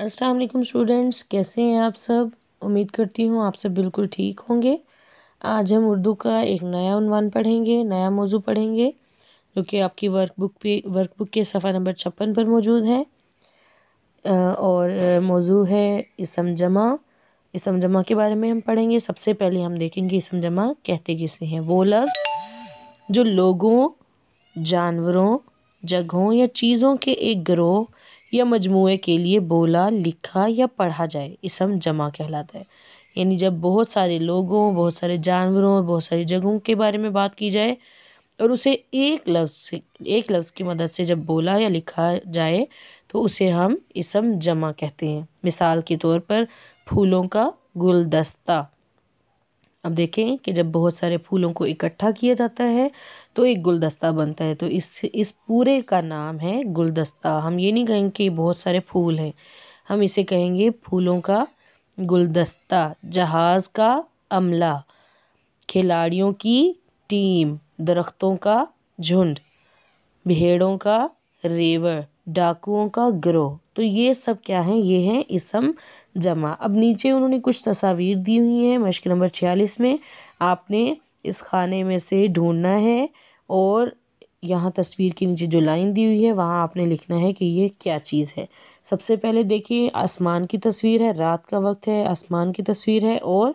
Aslam students कैसे हैं आप सब उम्मीद करती हूँ आप सब बिल्कुल ठीक होंगे आज हम उर्दू का एक नया उनवान पढ़ेंगे नया मौजू पढ़ेंगे जो कि आपकी वर्कबुक पे वर्कबुक के सफ़ा नंबर छप्पन पर मौजूद है और मौजू है इसम जमा इसम जमा के बारे में हम पढ़ेंगे सबसे पहले हम देखेंगे इसम जमा कहते किसे हैं वो लफ्ज़ जो लोगों जानवरों जगहों या चीज़ों के एक ग्रोह या मजमू के लिए बोला लिखा या पढ़ा जाए इसम जमा कहलाता है यानी जब बहुत सारे लोगों बहुत सारे जानवरों और बहुत सारी जगहों के बारे में बात की जाए और उसे एक लफ्ज़ से एक लफ्ज़ की मदद से जब बोला या लिखा जाए तो उसे हम इसम जमा कहते हैं मिसाल के तौर पर फूलों का गुलदस्ता अब देखें कि जब बहुत सारे फूलों को इकट्ठा किया जाता है तो एक गुलदस्ता बनता है तो इस इस पूरे का नाम है गुलदस्ता हम ये नहीं कहेंगे कि बहुत सारे फूल हैं हम इसे कहेंगे फूलों का गुलदस्ता जहाज़ का अमला खिलाड़ियों की टीम दरख्तों का झुंड भेड़ों का रेवर डाकुओं का ग्रोह तो ये सब क्या हैं ये हैं इसम जमा अब नीचे उन्होंने कुछ तस्वीर दी हुई हैं मश्क नंबर छियालीस में आपने इस खाने में से ढूंढना है और यहाँ तस्वीर के नीचे जो लाइन दी हुई है वहाँ आपने लिखना है कि ये क्या चीज़ है सबसे पहले देखिए आसमान की तस्वीर है रात का वक्त है आसमान की तस्वीर है और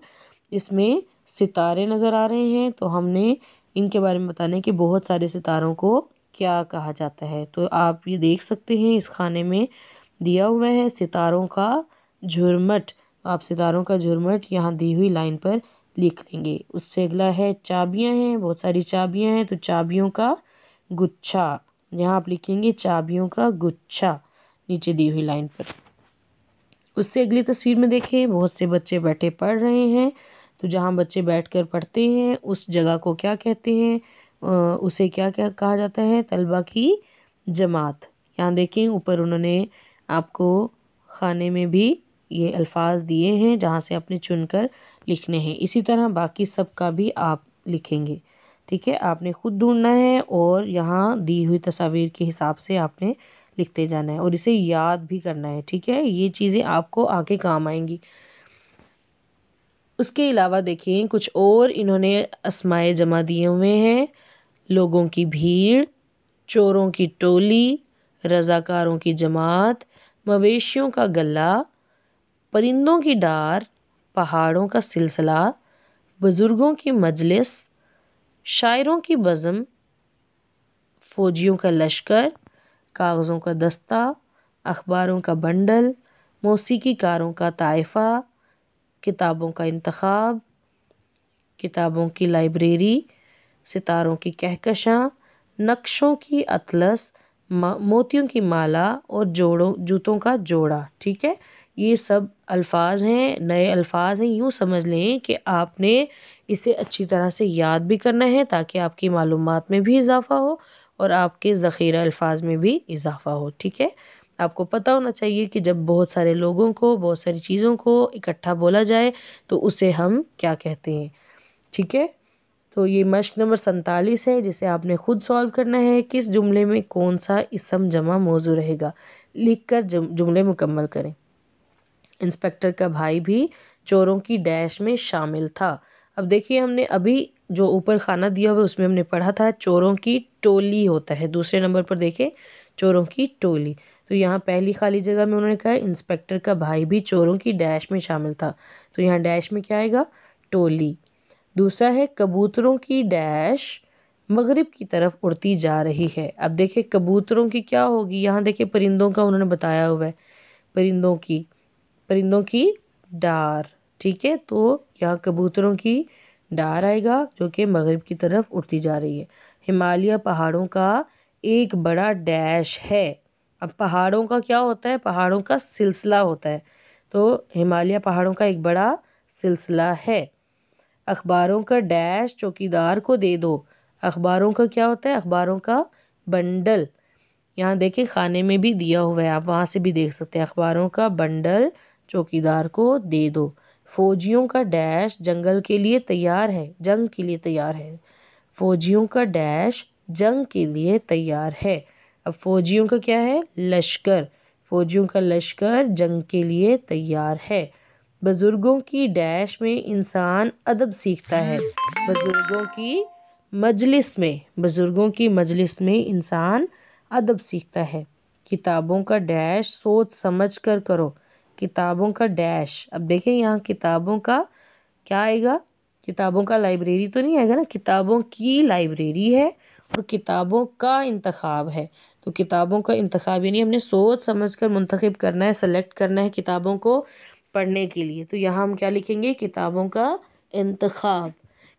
इसमें सितारे नज़र आ रहे हैं तो हमने इनके बारे में बताने कि बहुत सारे सितारों को क्या कहा जाता है तो आप ये देख सकते हैं इस खाने में दिया हुआ है सितारों का झुरमट आप सितारों का झुरमट यहाँ दी हुई लाइन पर लिख लेंगे उससे अगला है चाबियाँ हैं बहुत सारी चाबियाँ हैं तो चाबियों का गुच्छा यहाँ आप लिखेंगे चाबियों का गुच्छा नीचे दी हुई लाइन पर उससे अगली तस्वीर में देखें बहुत से बच्चे बैठे पढ़ रहे हैं तो जहाँ बच्चे बैठकर पढ़ते हैं उस जगह को क्या कहते हैं उसे क्या क्या कहा जाता है तलबा की जमात यहाँ देखें ऊपर उन्होंने आपको खाने में भी ये अल्फाज दिए हैं जहाँ से आपने चुनकर लिखने हैं इसी तरह बाकी सब का भी आप लिखेंगे ठीक है आपने खुद ढूंढना है और यहाँ दी हुई तस्वीर के हिसाब से आपने लिखते जाना है और इसे याद भी करना है ठीक है ये चीज़ें आपको आगे काम आएंगी उसके अलावा देखिए कुछ और इन्होंने असमाए जमा दिए हुए हैं लोगों की भीड़ चोरों की टोली रज़ाकारों की जमात मवेशियों का गला परिंदों की डार पहाड़ों का सिलसिला बुज़ुर्गों की मजलिस शायरों की बज़म फ़ौजियों का लश्कर कागज़ों का दस्ता अखबारों का बंडल मौसीकारों का तायफ़ा किताबों का इंतखब किताबों की लाइब्रेरी सितारों की कहकशां नक्शों की अतलस मोतियों की माला और जोड़ों जूतों का जोड़ा ठीक है ये सब अल्फाज हैं नए अल्फाज हैं यूँ समझ लें कि आपने इसे अच्छी तरह से याद भी करना है ताकि आपकी मालूम में भी इजाफा हो और आपके ज़ख़ीरा अल्फाज में भी इजाफा हो ठीक है आपको पता होना चाहिए कि जब बहुत सारे लोगों को बहुत सारी चीज़ों को इकट्ठा बोला जाए तो उसे हम क्या कहते हैं ठीक है तो ये मश्क नंबर सैंतालीस है जिसे आपने खुद सॉल्व करना है किस जुमले में कौन सा इसम जमा मौजू रहेगा लिख कर जुमले मुकम्मल करें इंस्पेक्टर का भाई भी चोरों की डैश में शामिल था अब देखिए हमने अभी जो ऊपर खाना दिया हुआ उसमें हमने पढ़ा था चोरों की टोली होता है दूसरे नंबर पर देखें चोरों की टोली तो यहाँ पहली खाली जगह में उन्होंने कहा इंस्पेक्टर का भाई भी चोरों की डैश में शामिल था तो यहाँ डैश में क्या आएगा टोली दूसरा है कबूतरों की डैश मगरिब की तरफ उड़ती जा रही है अब देखिए कबूतरों की क्या होगी यहाँ देखिए परिंदों का उन्होंने बताया हुआ है परिंदों की परिंदों की डार ठीक है तो यहाँ कबूतरों की डार आएगा जो कि मगरब की तरफ उड़ती जा रही है हिमालय पहाड़ों का एक बड़ा डैश है अब पहाड़ों का क्या होता है पहाड़ों का सिलसिला होता है तो हिमालय पहाड़ों का एक बड़ा सिलसिला है अखबारों का डैश चौकीदार को दे दो अखबारों का क्या होता है अखबारों का बंडल यहाँ देखें खाने में भी दिया हुआ है आप वहाँ से भी देख सकते हैं अखबारों का बंडल चौकीदार को दे दो फौजियों का डैश जंगल के लिए तैयार है जंग के लिए तैयार है फौजियों का डैश जंग के लिए तैयार है अब फौजियों का क्या है लश्कर फौजियों का लश्कर जंग के लिए तैयार है बुजुर्गों की डैश में इंसान अदब सीखता है बुजुर्गों की मजलिस में बुज़ुर्गों की मजलिस में इंसान अदब सीखता है किताबों का डैश सोच समझ कर करो किताबों का डैश अब देखें यहाँ किताबों का क्या आएगा किताबों का लाइब्रेरी तो नहीं आएगा ना किताबों की लाइब्रेरी है और किताबों का इंतखब है तो किताबों का इंतखब यानी हमने सोच समझ कर मुंतखब करना है सेलेक्ट करना है किताबों को पढ़ने के लिए तो यहाँ हम क्या लिखेंगे किताबों का इंतखब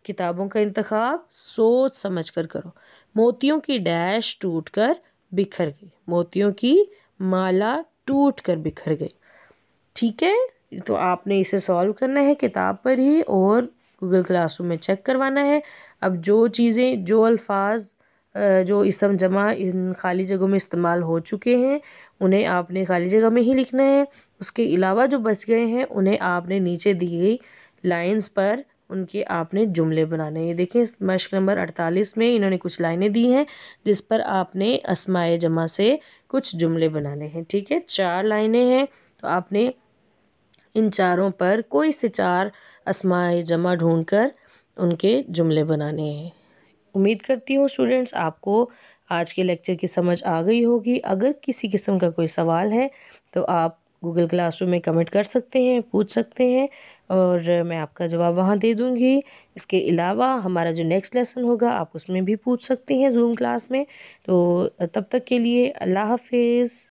किताबों का इंतखब सोच समझ कर करो मोतियों की डैश टूट कर बिखर गई मोतियों की माला टूट कर बिखर गई ठीक है तो आपने इसे सॉल्व करना है किताब पर ही और गूगल क्लासरूम में चेक करवाना है अब जो चीज़ें जो अल्फाज जो इसम जमा इन खाली जगहों में इस्तेमाल हो चुके हैं उन्हें आपने खाली जगह में ही लिखना है उसके अलावा जो बच गए हैं उन्हें आपने नीचे दी गई लाइंस पर उनके आपने जुमले बनाने हैं देखिए मश्क नंबर अड़तालीस में इन्होंने कुछ लाइनें दी हैं जिस पर आपने असमाय जमा से कुछ जुमले बनाने हैं ठीक है चार लाइनें हैं तो आपने इन चारों पर कोई से चार असमाय जमा ढूंढकर उनके जुमले बनाने हैं उम्मीद करती हूँ स्टूडेंट्स आपको आज के लेक्चर की समझ आ गई होगी अगर किसी किस्म का कोई सवाल है तो आप गूगल क्लासरूम में कमेंट कर सकते हैं पूछ सकते हैं और मैं आपका जवाब वहाँ दे दूँगी इसके अलावा हमारा जो नेक्स्ट लेसन होगा आप उसमें भी पूछ सकते हैं जूम क्लास में तो तब तक के लिए अल्लाह हाफिज़